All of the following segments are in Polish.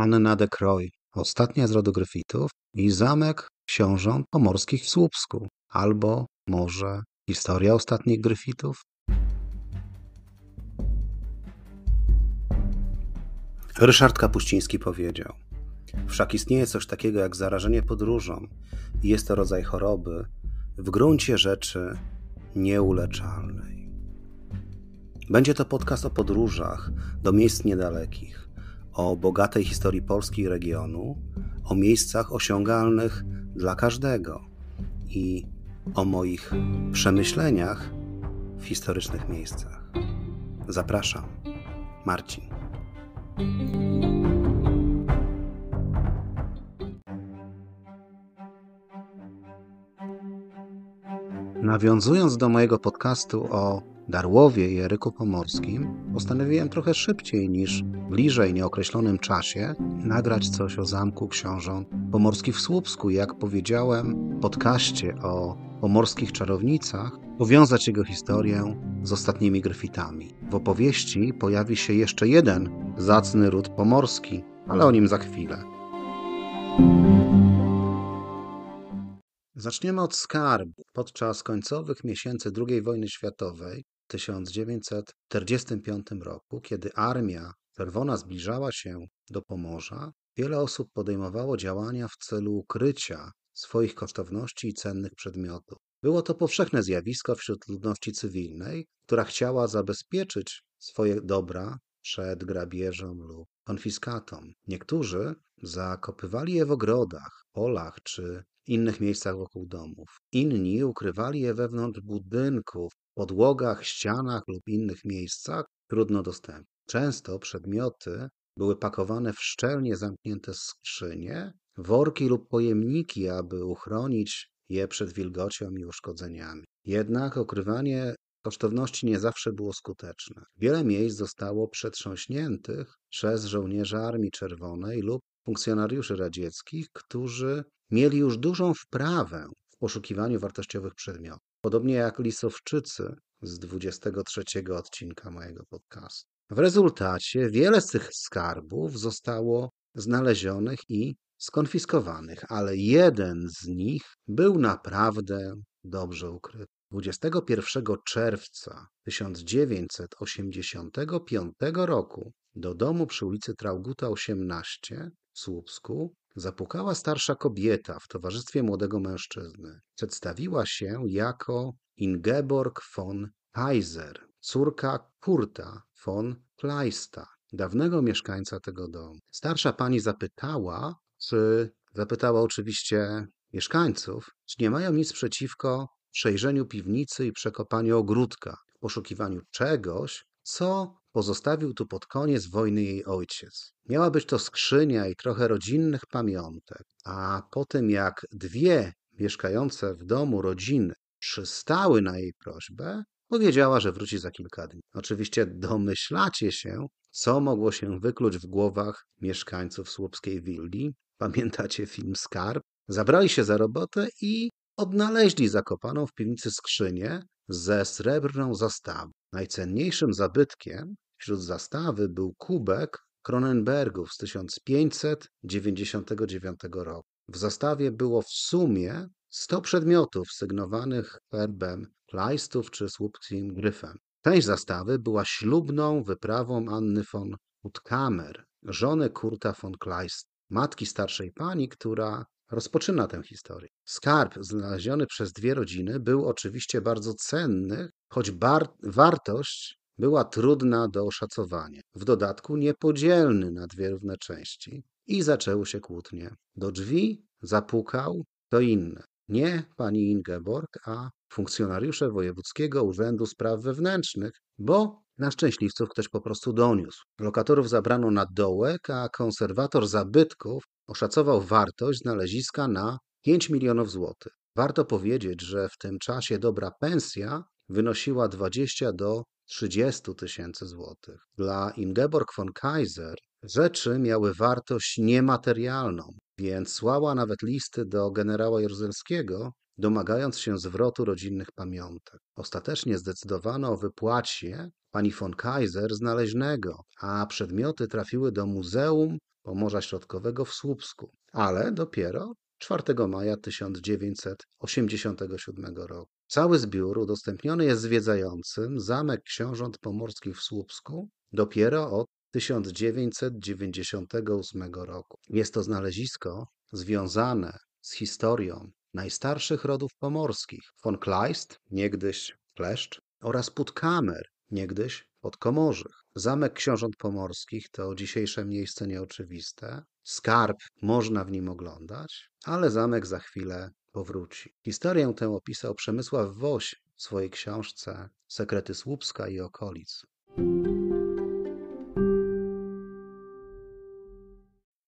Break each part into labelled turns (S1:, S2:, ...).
S1: Anna de Croy, ostatnia z Gryfitów i zamek książąt pomorskich w Słupsku, albo może historia ostatnich gryfitów? Ryszard Kapuściński powiedział: Wszak istnieje coś takiego jak zarażenie podróżą i jest to rodzaj choroby w gruncie rzeczy nieuleczalnej. Będzie to podcast o podróżach do miejsc niedalekich o bogatej historii Polski i regionu, o miejscach osiągalnych dla każdego i o moich przemyśleniach w historycznych miejscach. Zapraszam, Marcin. Nawiązując do mojego podcastu o Darłowie i Eryku Pomorskim, postanowiłem trochę szybciej niż w bliżej nieokreślonym czasie nagrać coś o Zamku Książąt Pomorskich w Słupsku. Jak powiedziałem w podcaście o pomorskich czarownicach, powiązać jego historię z ostatnimi gryfitami. W opowieści pojawi się jeszcze jeden zacny ród pomorski, ale o nim za chwilę. Zaczniemy od skarbu. Podczas końcowych miesięcy II wojny światowej w 1945 roku, kiedy armia czerwona zbliżała się do Pomorza, wiele osób podejmowało działania w celu ukrycia swoich kosztowności i cennych przedmiotów. Było to powszechne zjawisko wśród ludności cywilnej, która chciała zabezpieczyć swoje dobra przed grabieżą lub konfiskatą. Niektórzy zakopywali je w ogrodach, polach czy innych miejscach wokół domów. Inni ukrywali je wewnątrz budynków, podłogach, ścianach lub innych miejscach trudno dostępnych. Często przedmioty były pakowane w szczelnie zamknięte skrzynie, worki lub pojemniki, aby uchronić je przed wilgocią i uszkodzeniami. Jednak okrywanie kosztowności nie zawsze było skuteczne. Wiele miejsc zostało przetrząśniętych przez żołnierzy Armii Czerwonej lub funkcjonariuszy radzieckich, którzy mieli już dużą wprawę w poszukiwaniu wartościowych przedmiotów. Podobnie jak lisowczycy z 23 odcinka mojego podcastu. W rezultacie wiele z tych skarbów zostało znalezionych i skonfiskowanych, ale jeden z nich był naprawdę dobrze ukryty. 21 czerwca 1985 roku do domu przy ulicy Trauguta 18 w Słupsku Zapukała starsza kobieta w towarzystwie młodego mężczyzny. Przedstawiła się jako Ingeborg von Heiser córka Kurta von Kleista, dawnego mieszkańca tego domu. Starsza pani zapytała, czy zapytała oczywiście mieszkańców, czy nie mają nic przeciwko przejrzeniu piwnicy i przekopaniu ogródka, w poszukiwaniu czegoś, co pozostawił tu pod koniec wojny jej ojciec. Miała być to skrzynia i trochę rodzinnych pamiątek, a po tym jak dwie mieszkające w domu rodziny przystały na jej prośbę, powiedziała, że wróci za kilka dni. Oczywiście domyślacie się, co mogło się wykluć w głowach mieszkańców słupskiej willi. Pamiętacie film Skarb? Zabrali się za robotę i odnaleźli zakopaną w piwnicy skrzynię ze srebrną zastawą. Najcenniejszym zabytkiem Wśród zastawy był kubek Kronenbergów z 1599 roku. W zastawie było w sumie 100 przedmiotów sygnowanych herbem Kleistów czy słupcim Gryfem. Część zastawy była ślubną wyprawą Anny von Utkamer, żony Kurta von Kleist, matki starszej pani, która rozpoczyna tę historię. Skarb znaleziony przez dwie rodziny był oczywiście bardzo cenny, choć wartość była trudna do oszacowania, w dodatku niepodzielny na dwie równe części. I zaczęły się kłótnie. Do drzwi zapukał to inne. Nie pani Ingeborg, a funkcjonariusze Wojewódzkiego Urzędu Spraw Wewnętrznych, bo na szczęśliwców ktoś po prostu doniósł. Lokatorów zabrano na dołek, a konserwator zabytków oszacował wartość znaleziska na 5 milionów złotych. Warto powiedzieć, że w tym czasie dobra pensja wynosiła 20 do 30 tysięcy złotych. Dla Ingeborg von Kaiser rzeczy miały wartość niematerialną, więc słała nawet listy do generała Jaruzelskiego, domagając się zwrotu rodzinnych pamiątek. Ostatecznie zdecydowano o wypłacie pani von Kaiser znaleźnego, a przedmioty trafiły do Muzeum Pomorza Środkowego w Słupsku, ale dopiero 4 maja 1987 roku. Cały zbiór udostępniony jest zwiedzającym Zamek Książąt Pomorskich w Słupsku dopiero od 1998 roku. Jest to znalezisko związane z historią najstarszych rodów pomorskich von Kleist, niegdyś Kleszcz, oraz Putkamer, niegdyś Komorzych. Zamek Książąt Pomorskich to dzisiejsze miejsce nieoczywiste, Skarb można w nim oglądać, ale zamek za chwilę powróci. Historię tę opisał Przemysław Woś w swojej książce Sekrety Słupska i okolic.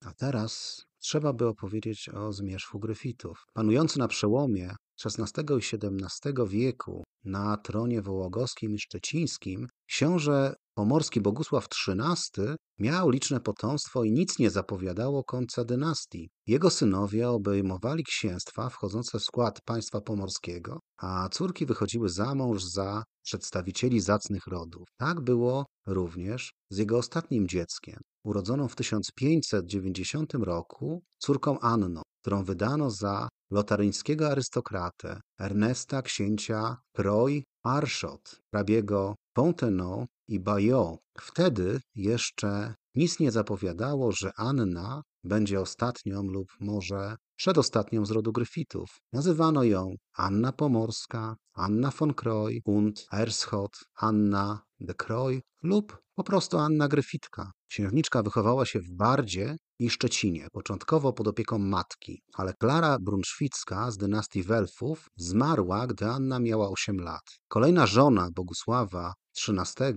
S1: A teraz trzeba by opowiedzieć o zmierzchu gryfitów. Panujący na przełomie XVI i XVII wieku na tronie wołogowskim i szczecińskim książę pomorski Bogusław XIII miał liczne potomstwo i nic nie zapowiadało końca dynastii. Jego synowie obejmowali księstwa wchodzące w skład państwa pomorskiego, a córki wychodziły za mąż za przedstawicieli zacnych rodów. Tak było również z jego ostatnim dzieckiem, urodzoną w 1590 roku córką Anną, którą wydano za lotaryńskiego arystokratę, Ernesta księcia Proj Arszot, hrabiego Fontenot i Bayeux. Wtedy jeszcze nic nie zapowiadało, że Anna będzie ostatnią lub może przedostatnią z rodu Gryfitów. Nazywano ją Anna Pomorska, Anna von Kroy und Erschot, Anna Croix lub po prostu Anna Gryfitka. Księżniczka wychowała się w Bardzie i Szczecinie, początkowo pod opieką matki, ale Klara Brunszwicka z dynastii Welfów zmarła, gdy Anna miała 8 lat. Kolejna żona Bogusława XIII,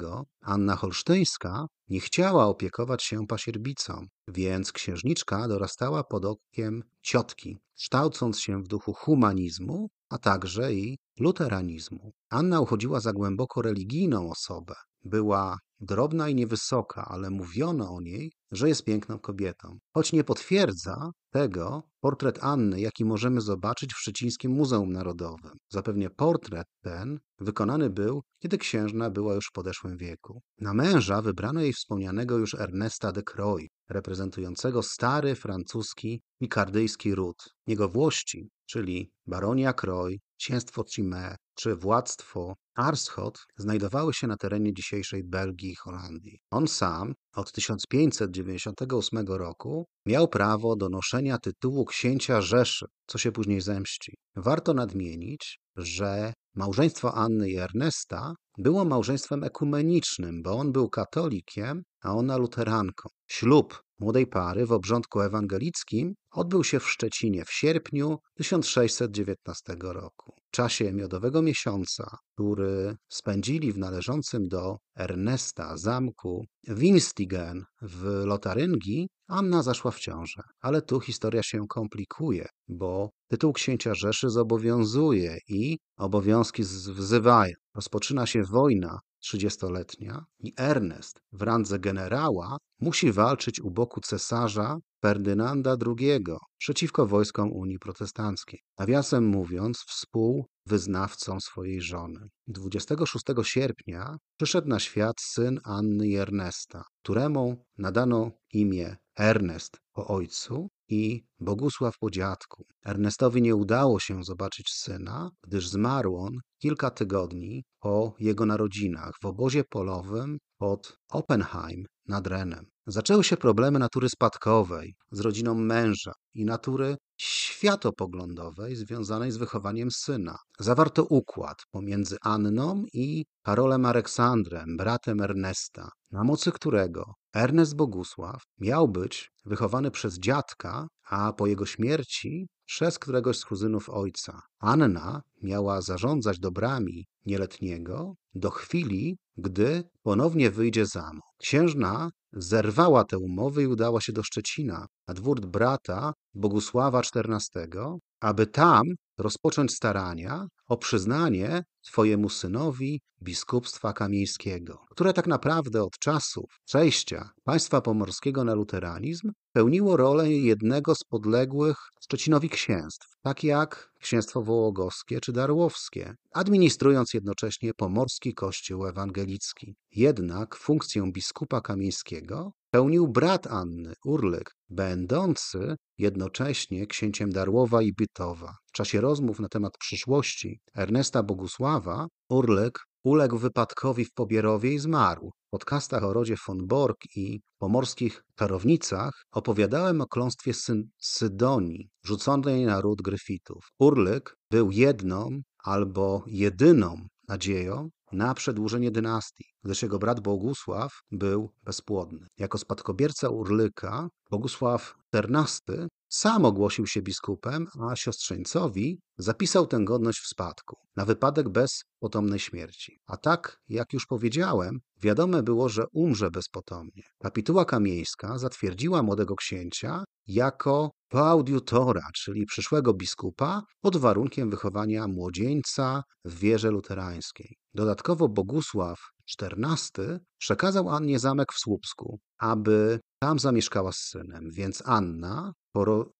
S1: Anna Holsztyńska, nie chciała opiekować się pasierbicą, więc księżniczka dorastała pod okiem ciotki, kształcąc się w duchu humanizmu, a także i luteranizmu. Anna uchodziła za głęboko religijną osobę. Była drobna i niewysoka, ale mówiono o niej, że jest piękną kobietą. Choć nie potwierdza tego portret Anny, jaki możemy zobaczyć w Szczecińskim Muzeum Narodowym. Zapewnie portret ten wykonany był, kiedy księżna była już w podeszłym wieku. Na męża wybrano jej wspomnianego już Ernesta de Croix, reprezentującego stary francuski pikardyjski ród. Jego włości, czyli baronia Croix, księstwo Cime, czy władztwo Arschot znajdowały się na terenie dzisiejszej Belgii i Holandii. On sam od 1598 roku miał prawo do noszenia tytułu księcia Rzeszy, co się później zemści. Warto nadmienić, że małżeństwo Anny i Ernesta było małżeństwem ekumenicznym, bo on był katolikiem, a ona luteranką. Ślub młodej pary w obrządku ewangelickim odbył się w Szczecinie w sierpniu 1619 roku. W czasie miodowego miesiąca, który spędzili w należącym do Ernesta zamku Winstigen w Lotaryngii, Anna zaszła w ciążę. Ale tu historia się komplikuje, bo tytuł księcia Rzeszy zobowiązuje i obowiązki wzywają. Rozpoczyna się wojna trzydziestoletnia i Ernest w randze generała musi walczyć u boku cesarza Ferdynanda II przeciwko wojskom Unii Protestanckiej. Nawiasem mówiąc, współwyznawcą swojej żony. 26 sierpnia przyszedł na świat syn Anny i Ernesta, któremu nadano imię Ernest po ojcu, i Bogusław po dziadku. Ernestowi nie udało się zobaczyć syna, gdyż zmarł on kilka tygodni po jego narodzinach w obozie polowym pod Oppenheim nad Renem. Zaczęły się problemy natury spadkowej z rodziną męża i natury światopoglądowej związanej z wychowaniem syna. Zawarto układ pomiędzy Anną i Karolem Aleksandrem, bratem Ernesta, na mocy którego Ernest Bogusław miał być wychowany przez dziadka, a po jego śmierci przez któregoś z kuzynów ojca. Anna miała zarządzać dobrami nieletniego do chwili, gdy ponownie wyjdzie za mąż. Księżna zerwała te umowy i udała się do Szczecina, na dwór brata Bogusława XIV, aby tam rozpocząć starania o przyznanie swojemu synowi biskupstwa kamieńskiego, które tak naprawdę od czasów przejścia państwa pomorskiego na luteranizm pełniło rolę jednego z podległych Szczecinowi księstw, tak jak księstwo wołogowskie czy darłowskie, administrując jednocześnie pomorski kościół ewangelicki. Jednak funkcję biskupa kamieńskiego pełnił brat Anny, Urlek, będący jednocześnie księciem Darłowa i Bytowa. W czasie rozmów na temat przyszłości Ernesta Bogusława Urlek uległ wypadkowi w Pobierowie i zmarł podcastach o rodzie von Borg i pomorskich tarownicach opowiadałem o kląstwie Sydonii, rzuconej na ród Gryfitów. Urlyk był jedną albo jedyną nadzieją na przedłużenie dynastii gdyż jego brat Bogusław był bezpłodny. Jako spadkobierca Urlyka, Bogusław XIV sam ogłosił się biskupem, a siostrzeńcowi zapisał tę godność w spadku, na wypadek bez potomnej śmierci. A tak, jak już powiedziałem, wiadome było, że umrze bezpotomnie. Kapituła kamiejska zatwierdziła młodego księcia jako coadjutora, czyli przyszłego biskupa, pod warunkiem wychowania młodzieńca w wierze luterańskiej. Dodatkowo Bogusław XIV przekazał Annie zamek w Słupsku, aby tam zamieszkała z synem, więc Anna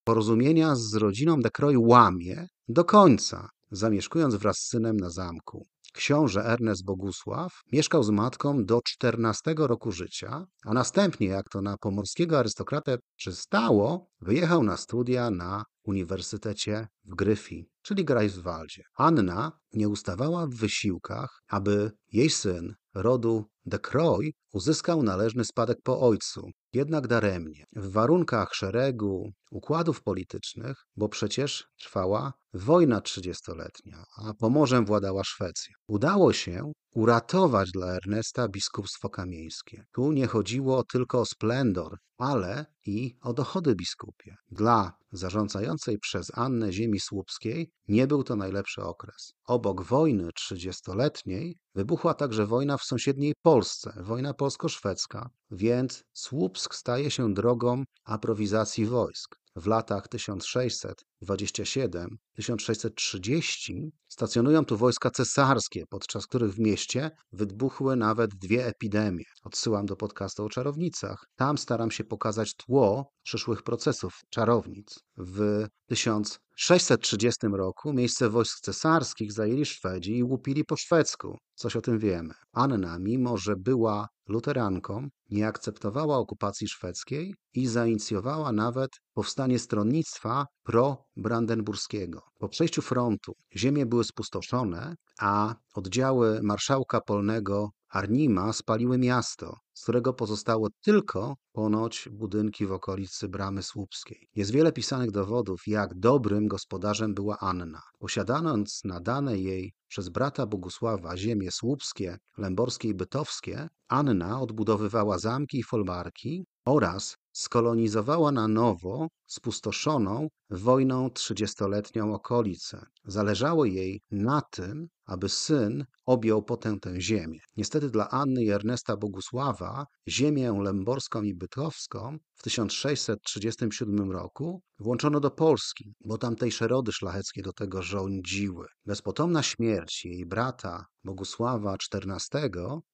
S1: porozumienia z rodziną Croix łamie do końca, zamieszkując wraz z synem na zamku. Książę Ernest Bogusław mieszkał z matką do 14 roku życia, a następnie, jak to na pomorskiego arystokratę przystało, wyjechał na studia na Uniwersytecie w Gryfi, czyli Greifswaldzie. Anna nie ustawała w wysiłkach, aby jej syn rodu de Croix, uzyskał należny spadek po ojcu, jednak daremnie. W warunkach szeregu układów politycznych, bo przecież trwała wojna trzydziestoletnia, a pomorzem władała Szwecja. Udało się uratować dla Ernesta biskupstwo kamieńskie. Tu nie chodziło tylko o splendor, ale i o dochody biskupie. Dla zarządzającej przez Annę ziemi słupskiej nie był to najlepszy okres. Obok wojny trzydziestoletniej wybuchła także wojna w sąsiedniej Polsce, wojna polsko-szwedzka, więc Słupsk staje się drogą aprowizacji wojsk w latach 1627-1630 stacjonują tu wojska cesarskie, podczas których w mieście wybuchły nawet dwie epidemie. Odsyłam do podcastu o czarownicach. Tam staram się pokazać tło przyszłych procesów czarownic. W 1630 roku miejsce wojsk cesarskich zajęli Szwedzi i łupili po szwedzku. Coś o tym wiemy. Anna, mimo że była luteranką, nie akceptowała okupacji szwedzkiej i zainicjowała nawet powstanie stronnictwa pro-brandenburskiego. Po przejściu frontu ziemie były spustoszone, a oddziały marszałka polnego Arnima spaliły miasto, z którego pozostało tylko ponoć budynki w okolicy Bramy Słupskiej. Jest wiele pisanych dowodów, jak dobrym gospodarzem była Anna. Posiadając nadane jej przez brata Bogusława ziemie słupskie, lęborskie i bytowskie, Anna odbudowywała zamki i folwarki oraz skolonizowała na nowo spustoszoną wojną trzydziestoletnią okolice. Zależało jej na tym, aby syn objął potem tę ziemię. Niestety dla Anny i Ernesta Bogusława ziemię lęborską i Bytowską w 1637 roku włączono do Polski, bo tamtejsze rody szlacheckie do tego rządziły. Bezpotomna śmierć jej brata Bogusława XIV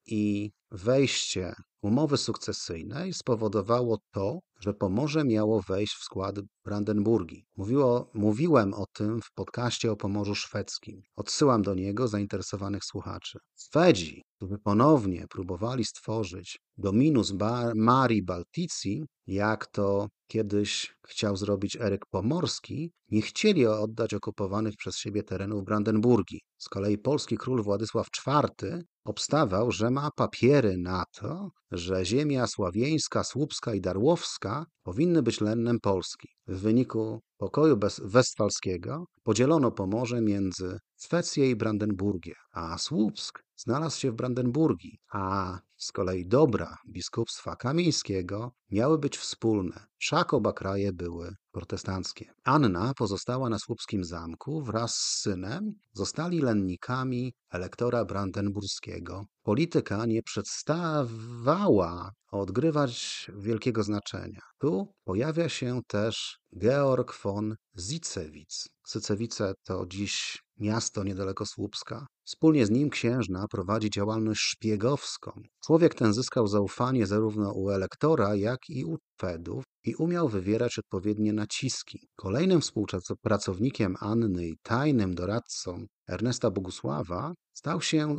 S1: i wejście umowy sukcesyjnej spowodowało to, że Pomorze miało wejść w skład Brandenburgii. Mówiło, mówiłem o tym w podcaście o Pomorzu Szwedzkim. Odsyłam do niego zainteresowanych słuchaczy. Szwedzi, którzy ponownie próbowali stworzyć dominus Marii Baltici, jak to kiedyś chciał zrobić Eryk Pomorski, nie chcieli oddać okupowanych przez siebie terenów Brandenburgii. Z kolei polski król Władysław IV obstawał, że ma papiery na to, że ziemia sławieńska, słupska i darłowska powinny być lennem Polski. W wyniku pokoju westfalskiego podzielono Pomorze między Szwecję i Brandenburgię, a Słupsk znalazł się w Brandenburgii, a z kolei dobra biskupstwa kamińskiego miały być wspólne. Wszak oba kraje były protestanckie. Anna pozostała na słupskim zamku wraz z synem, zostali lennikami elektora brandenburskiego. Polityka nie przestawała odgrywać wielkiego znaczenia. Tu pojawia się też Georg von Zitzewitz. Sycewice to dziś miasto niedaleko Słupska. Wspólnie z nim księżna prowadzi działalność szpiegowską. Człowiek ten zyskał zaufanie zarówno u elektora, jak i u fedów i umiał wywierać odpowiednie naciski. Kolejnym współpracownikiem Anny i tajnym doradcą Ernesta Bogusława stał się e,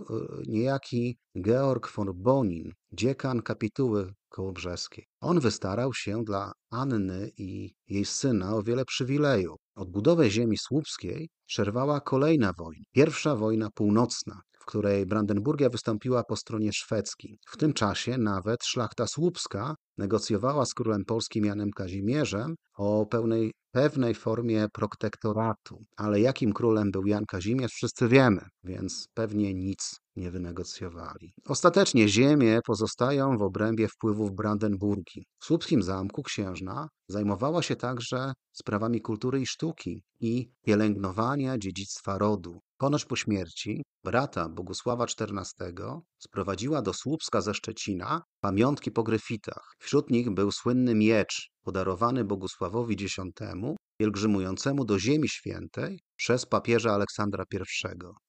S1: niejaki Georg von Bonin, dziekan kapituły kołobrzeskiej. On wystarał się dla Anny i jej syna o wiele przywilejów. Odbudowę ziemi słupskiej przerwała kolejna wojna, pierwsza wojna północna, w której Brandenburgia wystąpiła po stronie szwedzkiej. W tym czasie nawet szlachta słupska negocjowała z królem polskim Janem Kazimierzem o pełnej, pewnej formie protektoratu. Ale jakim królem był Jan Kazimierz, wszyscy wiemy, więc pewnie nic nie wynegocjowali. Ostatecznie ziemie pozostają w obrębie wpływów Brandenburgii. W Słupskim Zamku księżna zajmowała się także sprawami kultury i sztuki i pielęgnowania dziedzictwa rodu. Ponoć po śmierci brata Bogusława XIV sprowadziła do Słupska ze Szczecina pamiątki po grefitach. Wśród nich był słynny miecz podarowany Bogusławowi X pielgrzymującemu do Ziemi Świętej przez papieża Aleksandra I.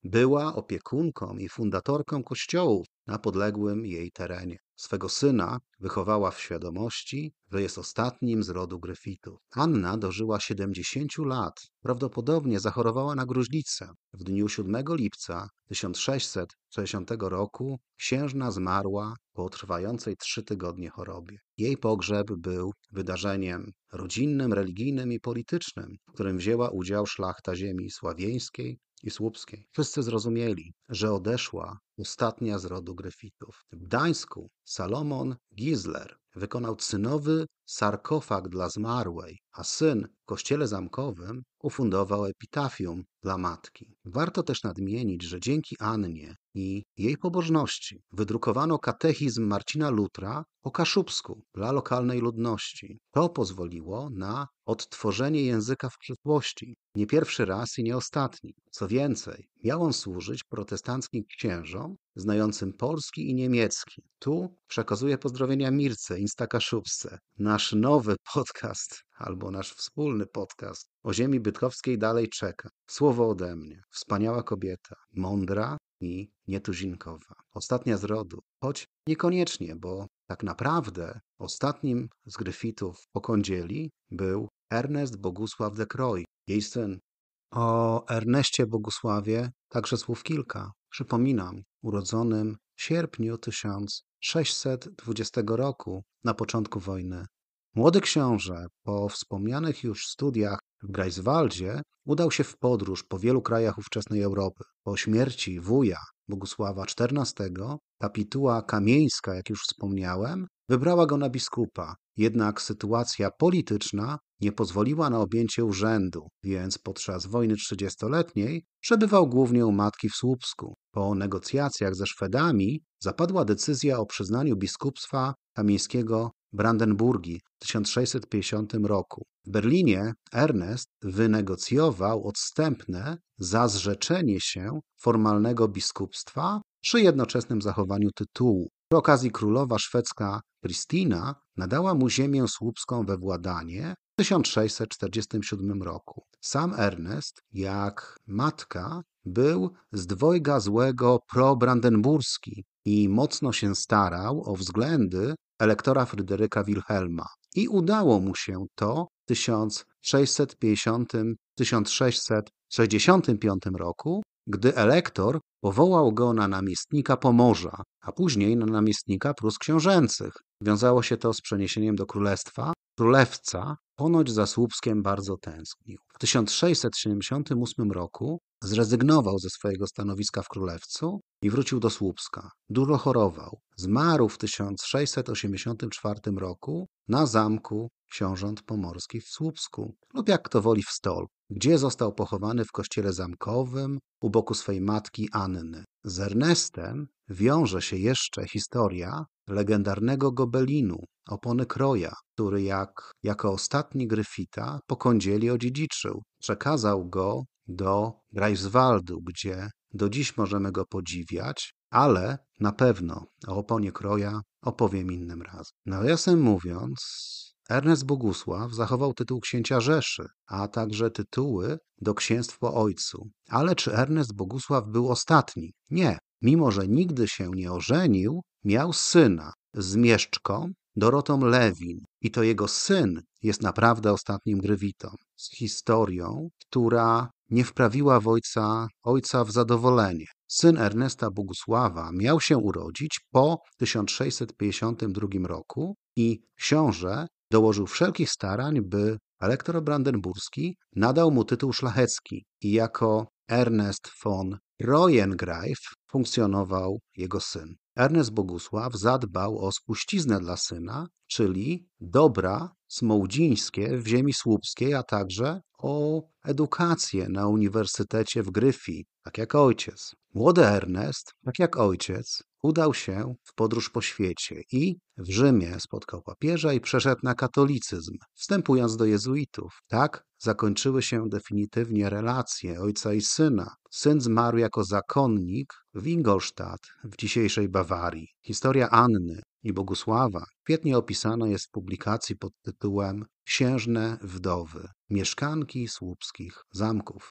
S1: Była opiekunką i fundatorką kościołów na podległym jej terenie. Swego syna wychowała w świadomości, że jest ostatnim z rodu Gryfitów. Anna dożyła 70 lat. Prawdopodobnie zachorowała na gruźlicę. W dniu 7 lipca 1660 roku księżna zmarła po trwającej trzy tygodnie chorobie. Jej pogrzeb był wydarzeniem rodzinnym, religijnym i politycznym, w którym wzięła udział szlachta ziemi sławieńskiej i słupskiej. Wszyscy zrozumieli, że odeszła ostatnia z rodu Gryfitów. W Gdańsku Salomon Gisler wykonał cynowy sarkofag dla zmarłej, a syn w kościele zamkowym ufundował epitafium dla matki. Warto też nadmienić, że dzięki Annie i jej pobożności wydrukowano katechizm Marcina Lutra o Kaszubsku dla lokalnej ludności. To pozwoliło na odtworzenie języka w przyszłości, nie pierwszy raz i nie ostatni. Co więcej, miał on służyć protestanckim księżom znającym polski i niemiecki. Tu przekazuję pozdrowienia Mirce, Insta Kaszubsce. Nasz nowy podcast, albo nasz wspólny podcast o ziemi bydkowskiej dalej czeka. Słowo słowo ode mnie. Wspaniała kobieta, mądra i nietuzinkowa. Ostatnia z rodu, choć niekoniecznie, bo tak naprawdę ostatnim z gryfitów kądzieli był Ernest Bogusław de Croix. Jej syn o Erneście Bogusławie także słów kilka. Przypominam, urodzonym w sierpniu 1620 roku, na początku wojny. Młody książę, po wspomnianych już studiach w Greifswaldzie udał się w podróż po wielu krajach ówczesnej Europy. Po śmierci wuja Bogusława XIV, kapituła kamieńska, jak już wspomniałem, wybrała go na biskupa. Jednak sytuacja polityczna nie pozwoliła na objęcie urzędu, więc podczas wojny trzydziestoletniej przebywał głównie u matki w Słupsku. Po negocjacjach ze Szwedami zapadła decyzja o przyznaniu biskupstwa kamieńskiego Brandenburgii w 1650 roku. W Berlinie Ernest wynegocjował odstępne zazrzeczenie się formalnego biskupstwa przy jednoczesnym zachowaniu tytułu. Przy okazji królowa szwedzka Pristina nadała mu ziemię słupską we władanie w 1647 roku. Sam Ernest, jak matka, był z dwojga złego probrandenburski i mocno się starał o względy elektora Fryderyka Wilhelma. I udało mu się to w 1650-1665 roku, gdy elektor powołał go na namiestnika Pomorza, a później na namiestnika Prus Książęcych. Wiązało się to z przeniesieniem do królestwa królewca ponoć za Słupskiem bardzo tęsknił. W 1678 roku zrezygnował ze swojego stanowiska w Królewcu i wrócił do Słupska. Dużo chorował. Zmarł w 1684 roku na zamku książąt pomorskich w Słupsku lub jak kto woli w Stol, gdzie został pochowany w kościele zamkowym u boku swej matki Anny. Z Ernestem wiąże się jeszcze historia legendarnego gobelinu, opony kroja, który jak, jako ostatni gryfita po kądzieli odziedziczył. Przekazał go do Greifswaldu, gdzie do dziś możemy go podziwiać, ale na pewno o oponie kroja opowiem innym razem. Nawiasem no, mówiąc, Ernest Bogusław zachował tytuł księcia Rzeszy, a także tytuły do księstw po ojcu. Ale czy Ernest Bogusław był ostatni? Nie. Mimo, że nigdy się nie ożenił, miał syna z mieszczką Dorotą Lewin. I to jego syn jest naprawdę ostatnim grywitą z historią, która nie wprawiła w ojca, ojca w zadowolenie. Syn Ernesta Bogusława miał się urodzić po 1652 roku i książę dołożył wszelkich starań, by elektor brandenburski nadał mu tytuł szlachecki i jako Ernest von Roengreif funkcjonował jego syn. Ernest Bogusław zadbał o spuściznę dla syna, czyli dobra smołdzińskie w ziemi słupskiej, a także o edukację na Uniwersytecie w Gryfii, tak jak ojciec. Młody Ernest, tak jak ojciec, udał się w podróż po świecie i w Rzymie spotkał papieża i przeszedł na katolicyzm, wstępując do jezuitów. Tak zakończyły się definitywnie relacje ojca i syna. Syn zmarł jako zakonnik w Ingolstadt w dzisiejszej Bawarii. Historia Anny, i Bogusława świetnie opisana jest w publikacji pod tytułem Księżne wdowy mieszkanki słupskich zamków.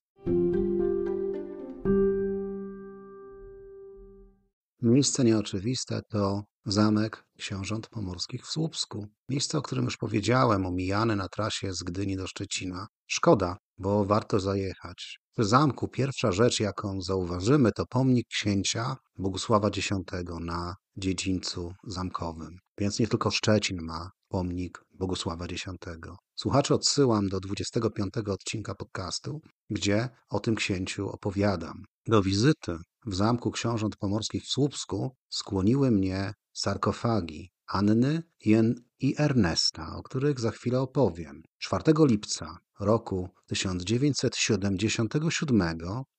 S1: Miejsce nieoczywiste to zamek książąt pomorskich w Słupsku. Miejsce, o którym już powiedziałem, omijane na trasie z Gdyni do Szczecina. Szkoda, bo warto zajechać. W zamku pierwsza rzecz, jaką zauważymy, to pomnik księcia Bogusława X na dziedzińcu zamkowym. Więc nie tylko Szczecin ma pomnik Bogusława X. Słuchacze odsyłam do 25 odcinka podcastu, gdzie o tym księciu opowiadam. Do wizyty w Zamku Książąt Pomorskich w Słupsku skłoniły mnie sarkofagi Anny i Ernesta, o których za chwilę opowiem. 4 lipca roku 1977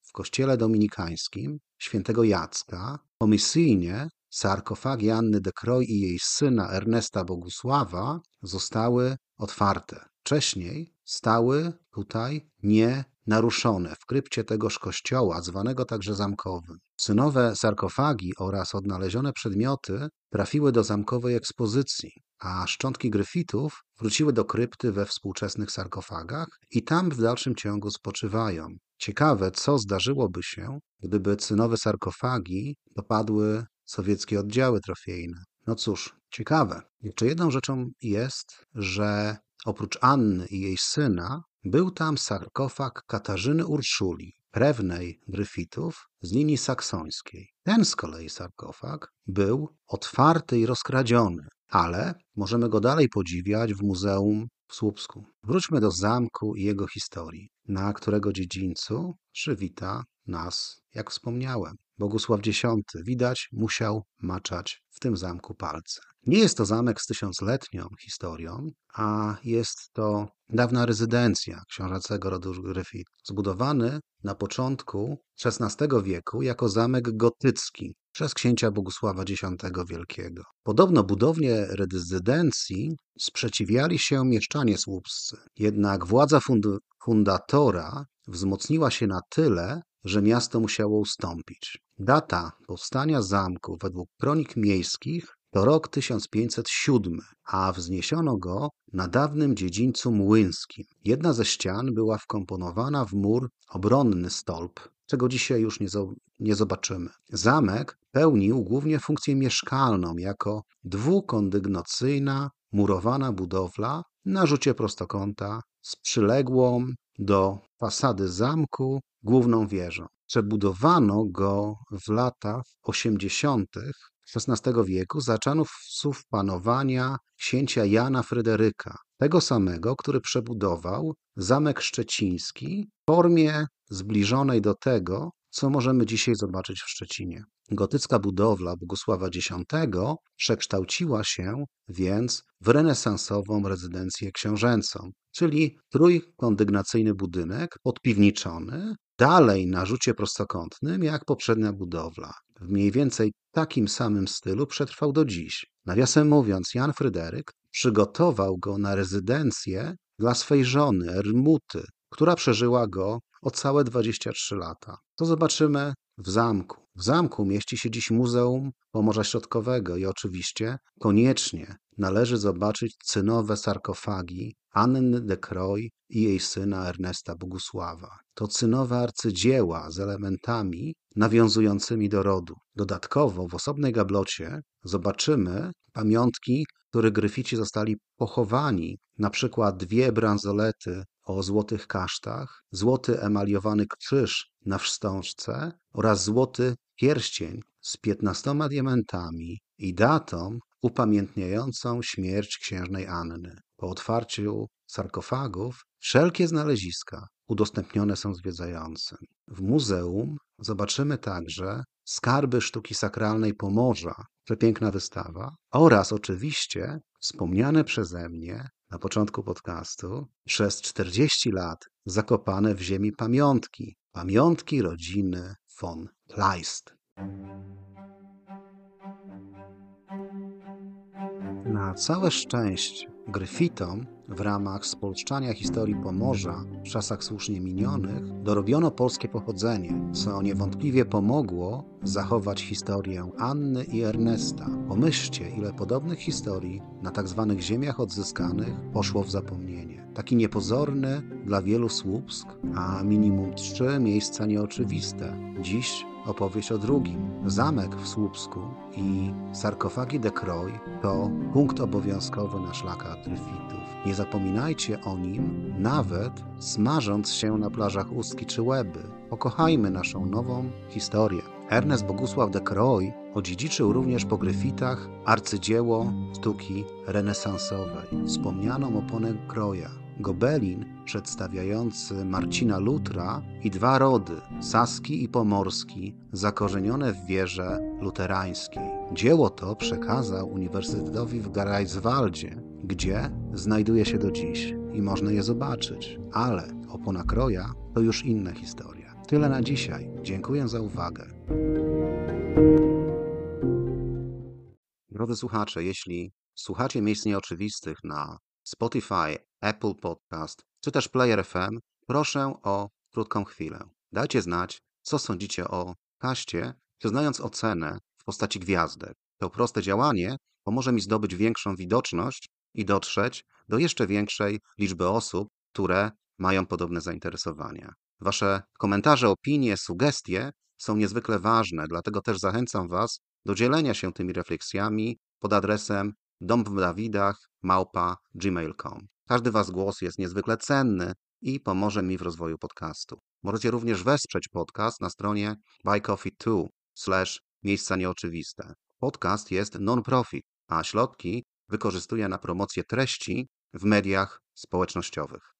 S1: w kościele dominikańskim świętego Jacka komisyjnie sarkofagi Anny de Croix i jej syna Ernesta Bogusława zostały otwarte. Wcześniej stały tutaj nie naruszone w krypcie tegoż kościoła, zwanego także zamkowym. Synowe sarkofagi oraz odnalezione przedmioty trafiły do zamkowej ekspozycji, a szczątki gryfitów wróciły do krypty we współczesnych sarkofagach i tam w dalszym ciągu spoczywają. Ciekawe, co zdarzyłoby się, gdyby cynowe sarkofagi dopadły sowieckie oddziały trofejne. No cóż, ciekawe. Jeszcze jedną rzeczą jest, że oprócz Anny i jej syna, był tam sarkofag Katarzyny Urszuli, krewnej Gryfitów z linii saksońskiej. Ten z kolei sarkofag był otwarty i rozkradziony, ale możemy go dalej podziwiać w Muzeum w Słupsku. Wróćmy do zamku i jego historii, na którego dziedzińcu przywita nas, jak wspomniałem, Bogusław X, widać, musiał maczać w tym zamku palce. Nie jest to zamek z tysiącletnią historią, a jest to dawna rezydencja książęcego rodu Gryfit, zbudowany na początku XVI wieku jako zamek gotycki przez księcia Bogusława X Wielkiego. Podobno budownie rezydencji sprzeciwiali się mieszczanie słupscy, jednak władza fund fundatora wzmocniła się na tyle, że miasto musiało ustąpić. Data powstania zamku według kronik miejskich to rok 1507, a wzniesiono go na dawnym dziedzińcu młyńskim. Jedna ze ścian była wkomponowana w mur obronny stolp, czego dzisiaj już nie, nie zobaczymy. Zamek pełnił głównie funkcję mieszkalną jako dwukondygnacyjna murowana budowla na rzucie prostokąta z przyległą do fasady zamku główną wieżą. Przebudowano go w latach 80. XVI wieku za czasów panowania księcia Jana Fryderyka, tego samego, który przebudował Zamek Szczeciński w formie zbliżonej do tego, co możemy dzisiaj zobaczyć w Szczecinie. Gotycka budowla Bogusława X przekształciła się więc w renesansową rezydencję książęcą, czyli trójkondygnacyjny budynek podpiwniczony dalej na rzucie prostokątnym jak poprzednia budowla. W mniej więcej takim samym stylu przetrwał do dziś. Nawiasem mówiąc, Jan Fryderyk przygotował go na rezydencję dla swej żony, Ermuty, która przeżyła go o całe 23 lata. To zobaczymy w zamku. W zamku mieści się dziś Muzeum Pomorza Środkowego i oczywiście koniecznie należy zobaczyć cynowe sarkofagi Anny de Croix i jej syna Ernesta Bogusława. To cynowe arcydzieła z elementami nawiązującymi do rodu. Dodatkowo w osobnej gablocie zobaczymy pamiątki, w których gryfici zostali pochowani, na przykład dwie bransolety o złotych kasztach, złoty emaliowany krzyż na wstążce oraz złoty pierścień z piętnastoma diamentami i datą upamiętniającą śmierć księżnej Anny. Po otwarciu sarkofagów wszelkie znaleziska udostępnione są zwiedzającym. W muzeum zobaczymy także skarby sztuki sakralnej Pomorza, przepiękna wystawa, oraz oczywiście wspomniane przeze mnie na początku podcastu przez 40 lat zakopane w ziemi pamiątki, pamiątki rodziny von Kleist. Na całe szczęście Gryfitom w ramach spolszczania historii Pomorza w czasach słusznie minionych dorobiono polskie pochodzenie, co niewątpliwie pomogło zachować historię Anny i Ernesta. Pomyślcie, ile podobnych historii na tzw. Tak ziemiach odzyskanych poszło w zapomnienie. Taki niepozorny dla wielu Słupsk, a minimum trzy miejsca nieoczywiste. Dziś opowieść o drugim. Zamek w Słupsku i sarkofagi de Croix to punkt obowiązkowy na szlakach Tryfitów. Nie zapominajcie o nim, nawet smażąc się na plażach Ustki czy Łeby. Pokochajmy naszą nową historię. Ernest Bogusław de Croix odziedziczył również po Gryfitach arcydzieło sztuki renesansowej, wspomnianą oponę Croix'a gobelin przedstawiający Marcina Lutra i dwa rody, saski i pomorski, zakorzenione w wierze luterańskiej. Dzieło to przekazał Uniwersytetowi w Garajswaldzie, gdzie znajduje się do dziś i można je zobaczyć, ale opona kroja to już inna historia. Tyle na dzisiaj. Dziękuję za uwagę. Drodzy słuchacze, jeśli słuchacie miejsc nieoczywistych na Spotify, Apple Podcast czy też Player FM, proszę o krótką chwilę. Dajcie znać, co sądzicie o kaście, przyznając ocenę w postaci gwiazdek. To proste działanie pomoże mi zdobyć większą widoczność i dotrzeć do jeszcze większej liczby osób, które mają podobne zainteresowania. Wasze komentarze, opinie, sugestie są niezwykle ważne, dlatego też zachęcam Was do dzielenia się tymi refleksjami pod adresem dom w Dawidach, małpa gmail.com. Każdy Wasz głos jest niezwykle cenny i pomoże mi w rozwoju podcastu. Możecie również wesprzeć podcast na stronie buycoffee2 slash miejsca nieoczywiste. Podcast jest non-profit, a środki wykorzystuje na promocję treści w mediach społecznościowych.